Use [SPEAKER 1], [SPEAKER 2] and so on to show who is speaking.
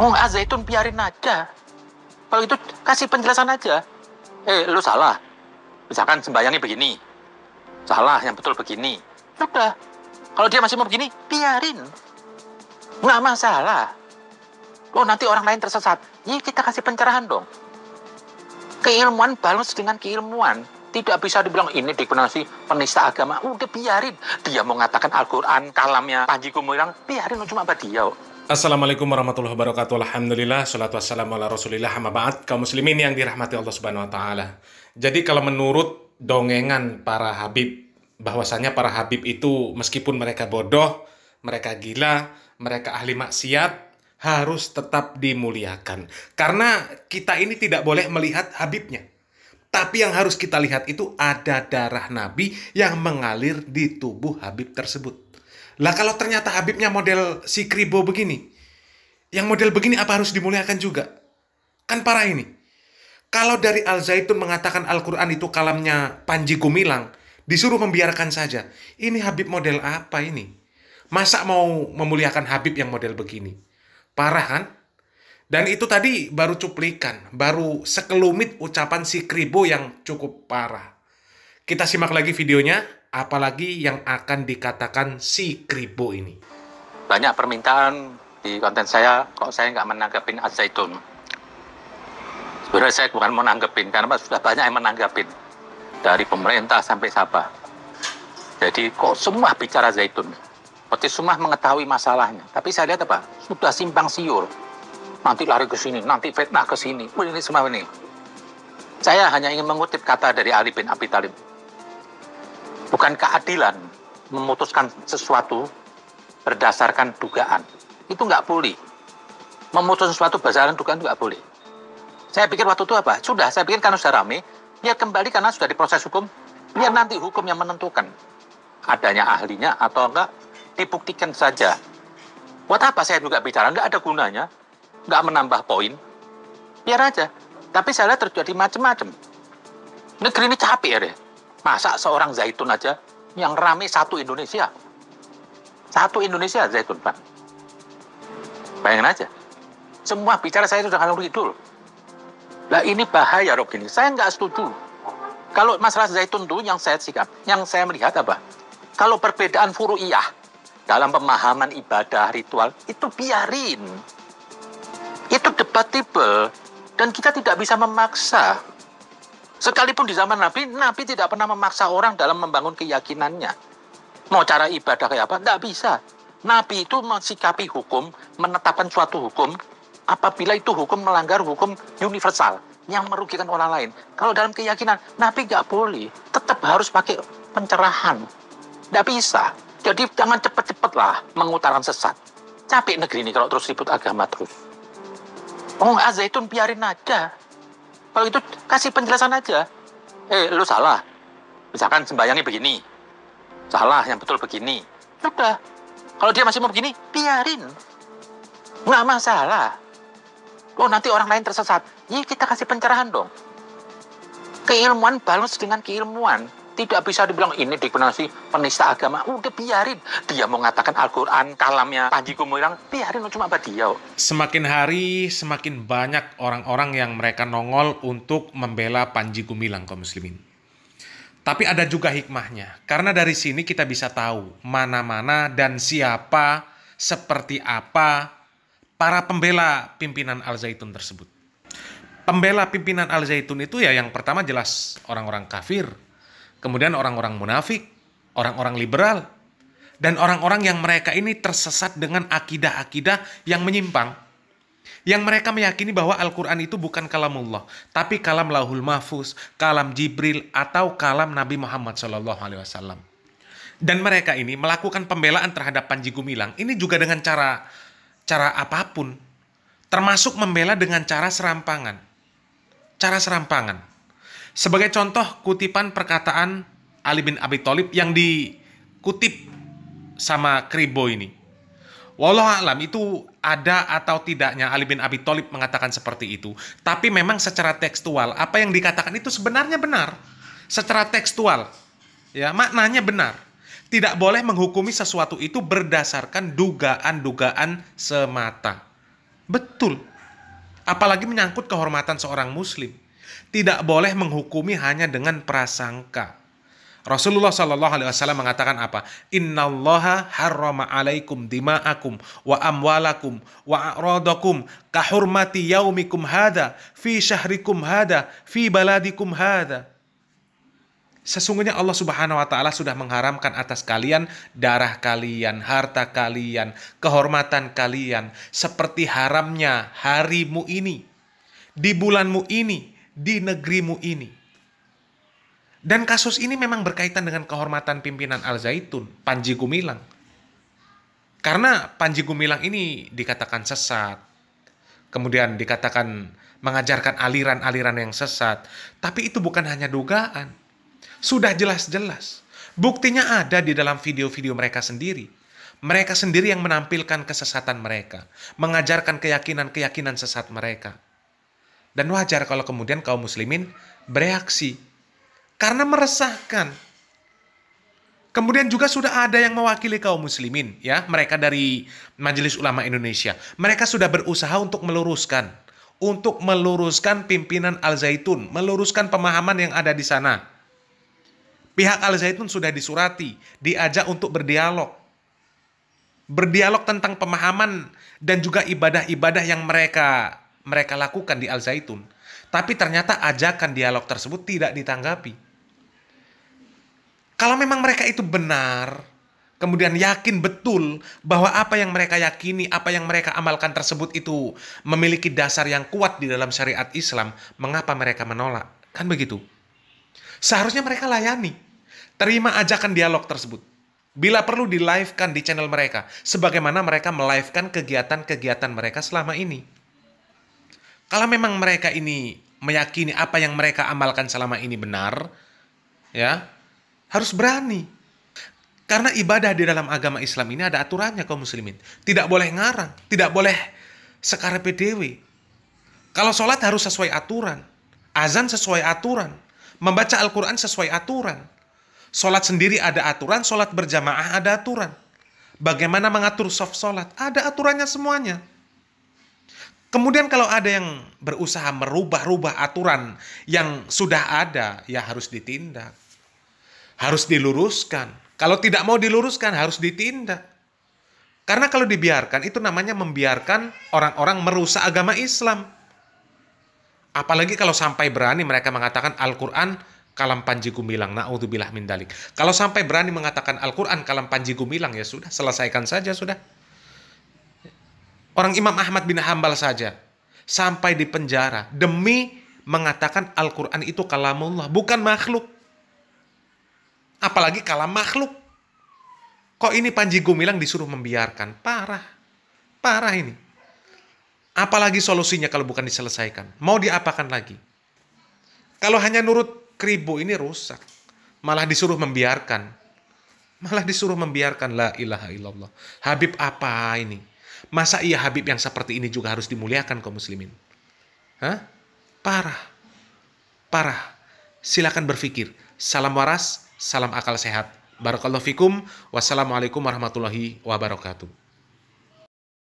[SPEAKER 1] mau ah zaitun biarin aja kalau itu kasih penjelasan aja eh lu salah misalkan sembayangnya begini salah yang betul begini sudah kalau dia masih mau begini biarin nggak masalah Lo oh, nanti orang lain tersesat ya kita kasih pencerahan dong keilmuan balance dengan keilmuan tidak bisa dibilang ini dikenasi penista agama udah biarin dia mau ngatakan Al-Quran kalamnya Panji Gumilang biarin lo cuma apa dia
[SPEAKER 2] Assalamualaikum warahmatullahi wabarakatuh. Alhamdulillah, salatu wassalamu ala rasulillah, ba'd. Kaum muslimin yang dirahmati Allah subhanahu wa ta'ala. Jadi kalau menurut dongengan para habib, bahwasanya para habib itu meskipun mereka bodoh, mereka gila, mereka ahli maksiat, harus tetap dimuliakan. Karena kita ini tidak boleh melihat Habibnya. Tapi yang harus kita lihat itu ada darah Nabi yang mengalir di tubuh Habib tersebut. Lah kalau ternyata Habibnya model si Kribo begini, yang model begini apa harus dimuliakan juga? Kan parah ini. Kalau dari Al Zaitun mengatakan Al-Quran itu kalamnya Panji Gumilang, disuruh membiarkan saja. Ini Habib model apa ini? Masa mau memuliakan Habib yang model begini? Parah kan? Dan itu tadi baru cuplikan, baru sekelumit ucapan si Kribo yang cukup parah. Kita simak lagi videonya, apalagi yang akan dikatakan si kribo ini.
[SPEAKER 1] Banyak permintaan di konten saya kok saya nggak menanggapin azaitun. Sebenarnya saya bukan menanggapin, karena sudah banyak yang menanggapin dari pemerintah sampai Sabah. Jadi kok semua bicara zaitun. Seperti semua mengetahui masalahnya. Tapi saya lihat apa? Sudah simpang siur. Nanti lari ke sini, nanti fitnah ke sini. Ini semua ini. Saya hanya ingin mengutip kata dari Ali bin Abi Talib Bukan keadilan memutuskan sesuatu berdasarkan dugaan. Itu nggak boleh. Memutuskan sesuatu berdasarkan dugaan itu nggak boleh. Saya pikir waktu itu apa? Sudah, saya pikir karena sudah rame, biar ya, kembali karena sudah diproses hukum, biar ya nanti hukum yang menentukan adanya ahlinya atau enggak dibuktikan saja. Buat apa saya juga bicara? Nggak ada gunanya, nggak menambah poin. Biar aja. Tapi saya lihat terjadi macam-macam. Negeri ini capek ya. Masa seorang Zaitun aja yang rame satu Indonesia? Satu Indonesia Zaitun, Pak. Bayangin aja. Semua bicara saya itu dengan Idul. Lah ini bahaya, Rob, gini. Saya nggak setuju. Kalau masalah Zaitun itu yang saya sikap, yang saya melihat apa? Kalau perbedaan furu'iyah, dalam pemahaman ibadah ritual itu biarin itu debatable dan kita tidak bisa memaksa Sekalipun di zaman Nabi, Nabi tidak pernah memaksa orang dalam membangun keyakinannya. Mau cara ibadah kayak apa? Tidak bisa. Nabi itu mensikapi hukum, menetapkan suatu hukum, apabila itu hukum melanggar hukum universal yang merugikan orang lain. Kalau dalam keyakinan, Nabi nggak boleh. Tetap harus pakai pencerahan. Tidak bisa. Jadi jangan cepat-cepat lah mengutarakan sesat. Capek negeri ini kalau terus ribut agama terus. Oh, azaitun biarin aja kalau itu kasih penjelasan aja. Eh, lu salah. Misalkan sembayangnya begini. Salah, yang betul begini. Sudah. Kalau dia masih mau begini, biarin. Nggak masalah. Oh, nanti orang lain tersesat. Ya, kita kasih pencerahan dong. Keilmuan balance dengan keilmuan tidak bisa dibilang ini dikoordinasi penista agama. Udah biarin. Dia mau ngatakan Al-Quran, kalamnya Panji Gumilang, biarin cuma dia?
[SPEAKER 2] Semakin hari, semakin banyak orang-orang yang mereka nongol untuk membela Panji Gumilang kaum muslimin. Tapi ada juga hikmahnya, karena dari sini kita bisa tahu mana-mana dan siapa, seperti apa para pembela pimpinan Al-Zaitun tersebut. Pembela pimpinan Al-Zaitun itu ya yang pertama jelas orang-orang kafir, Kemudian orang-orang munafik, orang-orang liberal, dan orang-orang yang mereka ini tersesat dengan akidah-akidah yang menyimpang. Yang mereka meyakini bahwa Al-Quran itu bukan kalamullah, tapi kalam lahul mahfuz, kalam Jibril, atau kalam Nabi Muhammad SAW. Dan mereka ini melakukan pembelaan terhadap Panji Gumilang, ini juga dengan cara cara apapun, termasuk membela dengan cara serampangan. Cara serampangan. Sebagai contoh kutipan perkataan Ali bin Abi Thalib yang dikutip sama Kribo ini. Walau alam itu ada atau tidaknya Ali bin Abi Thalib mengatakan seperti itu. Tapi memang secara tekstual apa yang dikatakan itu sebenarnya benar. Secara tekstual ya maknanya benar. Tidak boleh menghukumi sesuatu itu berdasarkan dugaan-dugaan semata. Betul. Apalagi menyangkut kehormatan seorang muslim. Tidak boleh menghukumi hanya dengan prasangka. Rasulullah Shallallahu Alaihi Wasallam mengatakan apa? Inna Allaha harrama alaikum dima'akum wa amwalakum wa a'radakum kahurmati yaumikum hada fi syahrikum hada fi baladikum hada. Sesungguhnya Allah Subhanahu wa taala sudah mengharamkan atas kalian darah kalian, harta kalian, kehormatan kalian seperti haramnya harimu ini, di bulanmu ini, di negerimu ini. Dan kasus ini memang berkaitan dengan kehormatan pimpinan Al Zaitun, Panji Gumilang. Karena Panji Gumilang ini dikatakan sesat, kemudian dikatakan mengajarkan aliran-aliran yang sesat, tapi itu bukan hanya dugaan. Sudah jelas-jelas. Buktinya ada di dalam video-video mereka sendiri. Mereka sendiri yang menampilkan kesesatan mereka, mengajarkan keyakinan-keyakinan sesat mereka. Dan wajar kalau kemudian kaum muslimin bereaksi karena meresahkan. Kemudian juga sudah ada yang mewakili kaum muslimin ya, mereka dari Majelis Ulama Indonesia. Mereka sudah berusaha untuk meluruskan, untuk meluruskan pimpinan Al-Zaitun, meluruskan pemahaman yang ada di sana. Pihak Al-Zaitun sudah disurati, diajak untuk berdialog. Berdialog tentang pemahaman dan juga ibadah-ibadah yang mereka mereka lakukan di Al Zaitun. Tapi ternyata ajakan dialog tersebut tidak ditanggapi. Kalau memang mereka itu benar, kemudian yakin betul bahwa apa yang mereka yakini, apa yang mereka amalkan tersebut itu memiliki dasar yang kuat di dalam syariat Islam, mengapa mereka menolak? Kan begitu. Seharusnya mereka layani. Terima ajakan dialog tersebut. Bila perlu di-live-kan di channel mereka, sebagaimana mereka melive-kan kegiatan-kegiatan mereka selama ini. Kalau memang mereka ini meyakini apa yang mereka amalkan selama ini benar, ya, harus berani. Karena ibadah di dalam agama Islam ini ada aturannya kaum muslimin. Tidak boleh ngarang, tidak boleh sekar dewi. Kalau sholat harus sesuai aturan, azan sesuai aturan, membaca Al-Quran sesuai aturan. Sholat sendiri ada aturan, sholat berjamaah ada aturan. Bagaimana mengatur soft sholat? Ada aturannya semuanya. Kemudian kalau ada yang berusaha merubah-rubah aturan yang sudah ada, ya harus ditindak. Harus diluruskan. Kalau tidak mau diluruskan harus ditindak. Karena kalau dibiarkan itu namanya membiarkan orang-orang merusak agama Islam. Apalagi kalau sampai berani mereka mengatakan Al-Qur'an kalam panji gumilang naudzubillah min dalik. Kalau sampai berani mengatakan Al-Qur'an kalam panji gumilang ya sudah selesaikan saja sudah. Orang Imam Ahmad bin Hambal saja sampai di penjara demi mengatakan Al-Quran itu kalamullah, bukan makhluk. Apalagi kalam makhluk. Kok ini Panji Gumilang disuruh membiarkan? Parah. Parah ini. Apalagi solusinya kalau bukan diselesaikan. Mau diapakan lagi? Kalau hanya nurut keribu ini rusak. Malah disuruh membiarkan. Malah disuruh membiarkan. La ilaha illallah. Habib apa ini? Masa iya Habib yang seperti ini juga harus dimuliakan kaum muslimin? Hah? Parah. Parah. Silakan berpikir. Salam waras, salam akal sehat. Barakallahu fikum. Wassalamualaikum warahmatullahi wabarakatuh.